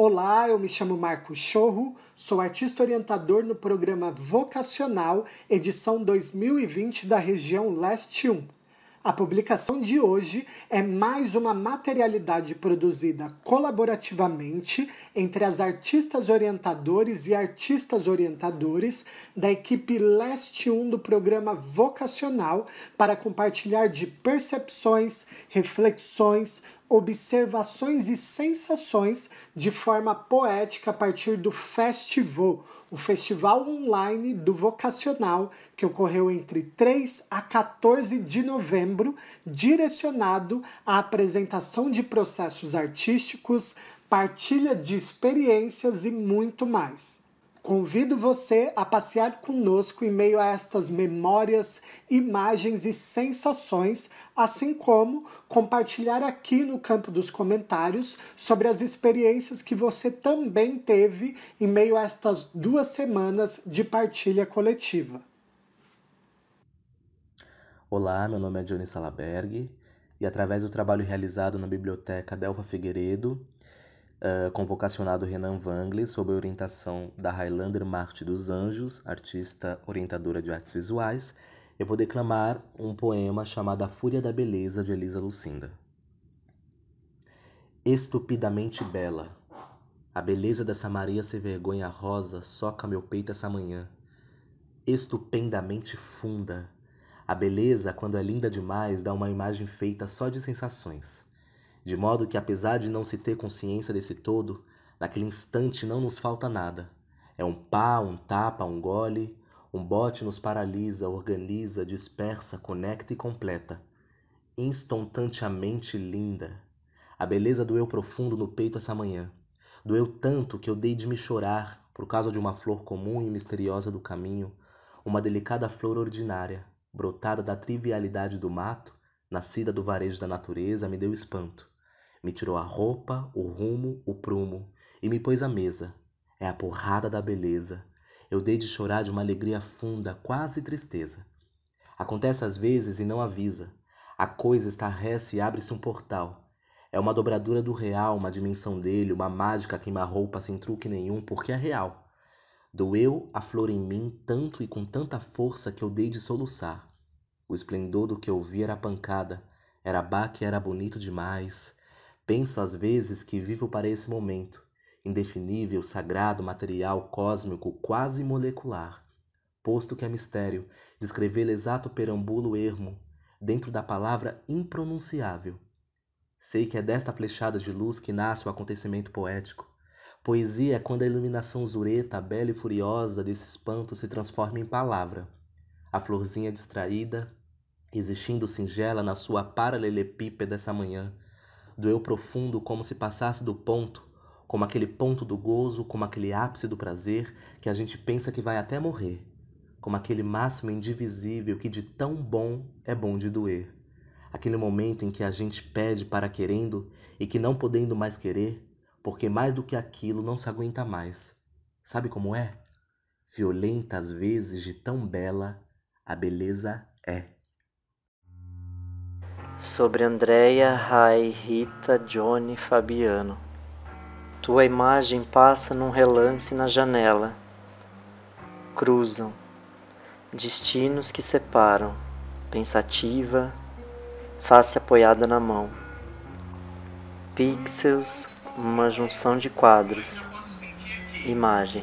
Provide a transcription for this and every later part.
Olá, eu me chamo Marco Chorro, sou artista orientador no programa Vocacional, edição 2020 da região Leste 1. A publicação de hoje é mais uma materialidade produzida colaborativamente entre as artistas orientadores e artistas orientadores da equipe Leste 1 do programa Vocacional para compartilhar de percepções, reflexões, observações e sensações de forma poética a partir do Festivo, o festival online do vocacional que ocorreu entre 3 a 14 de novembro, direcionado à apresentação de processos artísticos, partilha de experiências e muito mais. Convido você a passear conosco em meio a estas memórias, imagens e sensações, assim como compartilhar aqui no campo dos comentários sobre as experiências que você também teve em meio a estas duas semanas de partilha coletiva. Olá, meu nome é Johnny Salaberg e através do trabalho realizado na Biblioteca Delva Figueiredo, uh, convocacionado Renan Wangle, sob a orientação da Highlander Marte dos Anjos, artista orientadora de artes visuais, eu vou declamar um poema chamado A Fúria da Beleza, de Elisa Lucinda. Estupidamente bela, a beleza dessa Maria sem vergonha rosa soca meu peito essa manhã. Estupendamente funda, a beleza, quando é linda demais, dá uma imagem feita só de sensações de modo que, apesar de não se ter consciência desse todo, naquele instante não nos falta nada. É um pá, um tapa, um gole, um bote nos paralisa, organiza, dispersa, conecta e completa. instantaneamente linda. A beleza doeu profundo no peito essa manhã. Doeu tanto que eu dei de me chorar por causa de uma flor comum e misteriosa do caminho, uma delicada flor ordinária, brotada da trivialidade do mato nascida do varejo da natureza, me deu espanto. Me tirou a roupa, o rumo, o prumo e me pôs à mesa. É a porrada da beleza. Eu dei de chorar de uma alegria funda, quase tristeza. Acontece às vezes e não avisa. A coisa estarrece e abre-se um portal. É uma dobradura do real, uma dimensão dele, uma mágica queima-roupa sem truque nenhum, porque é real. Doeu a flor em mim tanto e com tanta força que eu dei de soluçar. O esplendor do que eu vi era pancada, era baque, era bonito demais. Penso às vezes que vivo para esse momento, indefinível, sagrado, material, cósmico, quase molecular. Posto que é mistério, descrevê-lo exato perambulo ermo, dentro da palavra impronunciável. Sei que é desta flechada de luz que nasce o acontecimento poético. Poesia é quando a iluminação zureta, bela e furiosa desse espanto se transforma em palavra. A florzinha distraída, existindo singela na sua paralelepípeda essa manhã. Doeu profundo como se passasse do ponto, como aquele ponto do gozo, como aquele ápice do prazer que a gente pensa que vai até morrer, como aquele máximo indivisível que de tão bom é bom de doer. Aquele momento em que a gente pede para querendo e que não podendo mais querer, porque mais do que aquilo não se aguenta mais. Sabe como é? Violenta às vezes de tão bela, a beleza é sobre Andrea, Rai, Rita, Johnny, Fabiano. Tua imagem passa num relance na janela. Cruzam. Destinos que separam. Pensativa, face apoiada na mão. Pixels, uma junção de quadros. Imagem.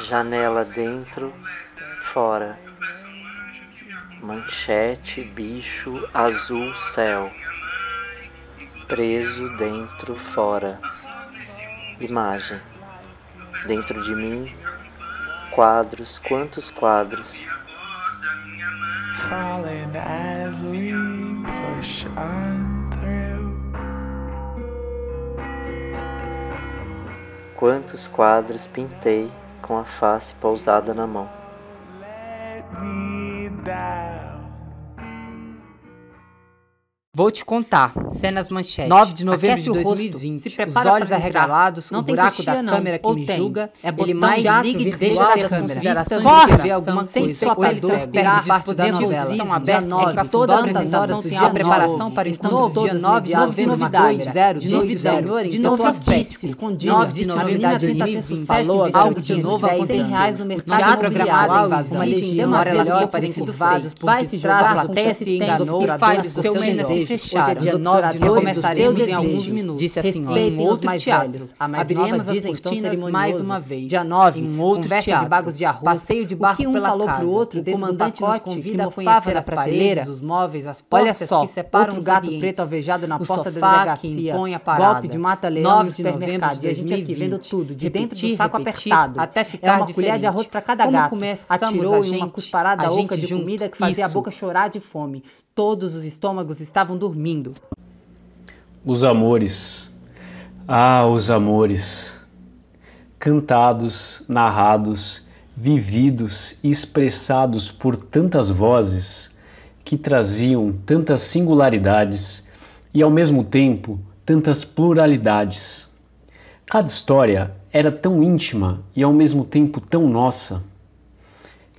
Janela dentro, fora manchete, bicho, azul, céu, preso dentro, fora, imagem, dentro de mim, quadros, quantos quadros. Falling as we push on through. Quantos quadros pintei com a face pousada na mão. Vou te contar. Cenas manchetes. 9 de novembro Aquece de 2020. Se prepara os olhos arregalados, não o buraco da não. câmera que Ou me tem. julga. É bom ele mais de e deixa ser câmera. Corre! ver alguma sem coisa. Espectador perde parte da novela. Estão abertos é toda a apresentação tem a preparação para estando dia 9 então, de novembro de 2020. De novidade, de novidíssimo. Escondido. 9 de novidade de 2020. Falou algo de novo a 100 reais programado mercado programado. Uma legenda amarela para encurvados por detrás da peça e enganou e faz o seu menos fechar é Hoje é dia Os 9 de novembro, recomeçaremos em alguns minutos. Disse a assim, senhora. Em outro mais teatro. A mais Abriremos nova as então, cortinas mais uma vez. Dia 9, em outro conversa teatro. de bagos de arroz. Passeio de barco um pela falou casa. Pro outro, o comandante nos convida a conhecer as prateleiras, os móveis, as portas Olha só, que separam outro gato preto alvejado na porta da delegacia. Que a Golpe de mata-leão 9 de novembro de a gente aqui vendo tudo, de dentro do saco apertado. Até é ficar uma colher de arroz para cada gato. Atirou em uma cusparada oca de comida que fazia a boca chorar de fome. Todos os estômagos estavam estavam dormindo. Os amores. Ah, os amores. Cantados, narrados, vividos e expressados por tantas vozes que traziam tantas singularidades e ao mesmo tempo tantas pluralidades. Cada história era tão íntima e ao mesmo tempo tão nossa.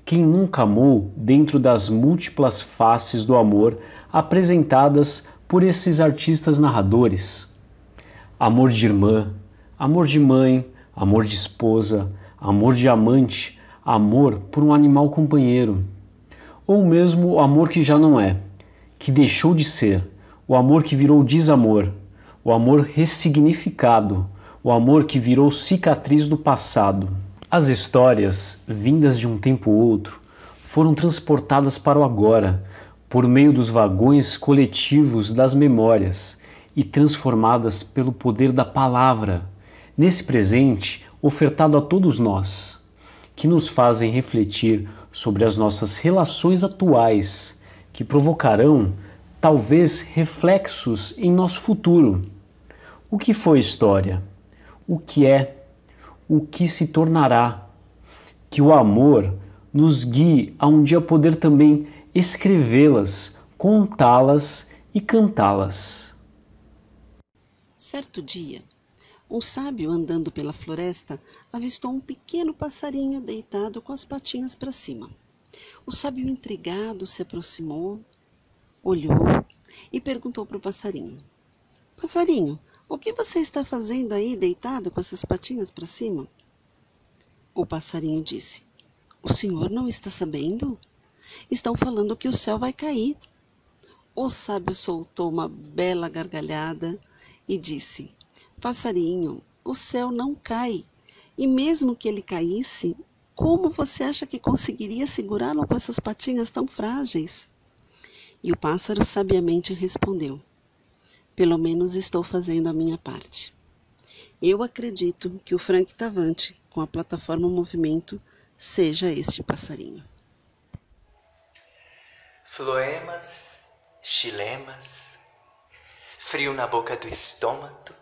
Quem nunca amou dentro das múltiplas faces do amor apresentadas por esses artistas narradores? Amor de irmã, amor de mãe, amor de esposa, amor de amante, amor por um animal companheiro. Ou mesmo o amor que já não é, que deixou de ser, o amor que virou desamor, o amor ressignificado, o amor que virou cicatriz do passado. As histórias, vindas de um tempo ou outro, foram transportadas para o agora por meio dos vagões coletivos das memórias e transformadas pelo poder da palavra, nesse presente ofertado a todos nós, que nos fazem refletir sobre as nossas relações atuais, que provocarão talvez reflexos em nosso futuro. O que foi história? O que é o que se tornará. Que o amor nos guie a um dia poder também escrevê-las, contá-las e cantá-las. Certo dia, um sábio andando pela floresta avistou um pequeno passarinho deitado com as patinhas para cima. O sábio intrigado se aproximou, olhou e perguntou para o passarinho: Passarinho, o que você está fazendo aí deitado com essas patinhas para cima? O passarinho disse: O senhor não está sabendo? Estão falando que o céu vai cair. O sábio soltou uma bela gargalhada e disse: Passarinho, o céu não cai. E mesmo que ele caísse, como você acha que conseguiria segurá-lo com essas patinhas tão frágeis? E o pássaro sabiamente respondeu: pelo menos estou fazendo a minha parte. Eu acredito que o Frank Tavante, com a plataforma Movimento, seja este passarinho. Floemas, chilemas, frio na boca do estômago,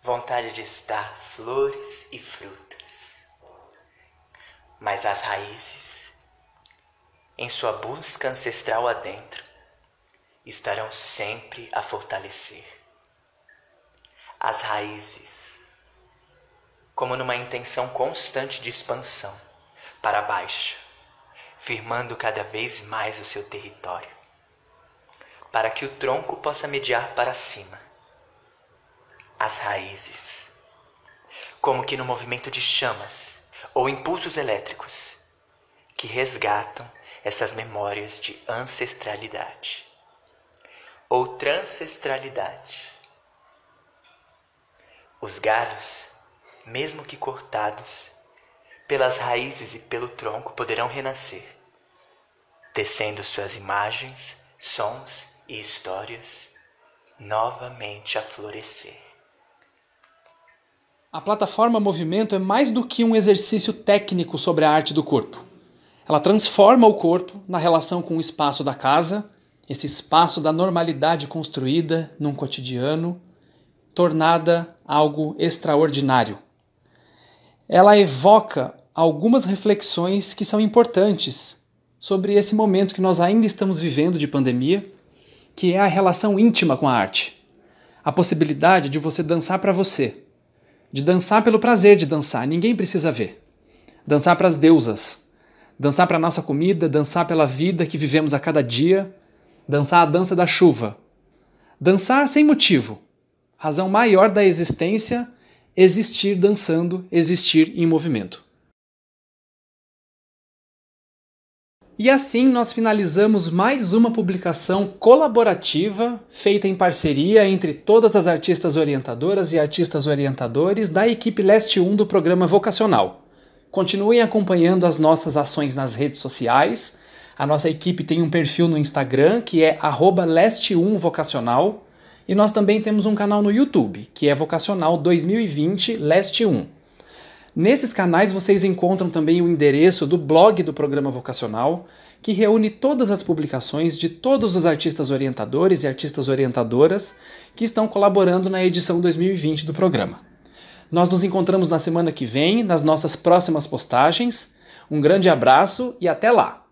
vontade de estar flores e frutas. Mas as raízes, em sua busca ancestral adentro, estarão sempre a fortalecer. As raízes, como numa intenção constante de expansão para baixo, firmando cada vez mais o seu território, para que o tronco possa mediar para cima. As raízes, como que no movimento de chamas ou impulsos elétricos, que resgatam essas memórias de ancestralidade ou transestralidade. Os galhos, mesmo que cortados, pelas raízes e pelo tronco poderão renascer, tecendo suas imagens, sons e histórias novamente a florescer. A plataforma Movimento é mais do que um exercício técnico sobre a arte do corpo. Ela transforma o corpo na relação com o espaço da casa, esse espaço da normalidade construída num cotidiano, tornada algo extraordinário. Ela evoca algumas reflexões que são importantes sobre esse momento que nós ainda estamos vivendo de pandemia, que é a relação íntima com a arte. A possibilidade de você dançar para você, de dançar pelo prazer de dançar, ninguém precisa ver. Dançar para as deusas, dançar para a nossa comida, dançar pela vida que vivemos a cada dia, dançar a dança da chuva. Dançar sem motivo. Razão maior da existência, existir dançando, existir em movimento. E assim nós finalizamos mais uma publicação colaborativa feita em parceria entre todas as artistas orientadoras e artistas orientadores da equipe Leste 1 do programa Vocacional. Continuem acompanhando as nossas ações nas redes sociais a nossa equipe tem um perfil no Instagram que é leste1vocacional e nós também temos um canal no YouTube que é Vocacional 2020 Leste1. Nesses canais vocês encontram também o endereço do blog do programa vocacional, que reúne todas as publicações de todos os artistas orientadores e artistas orientadoras que estão colaborando na edição 2020 do programa. Nós nos encontramos na semana que vem, nas nossas próximas postagens. Um grande abraço e até lá!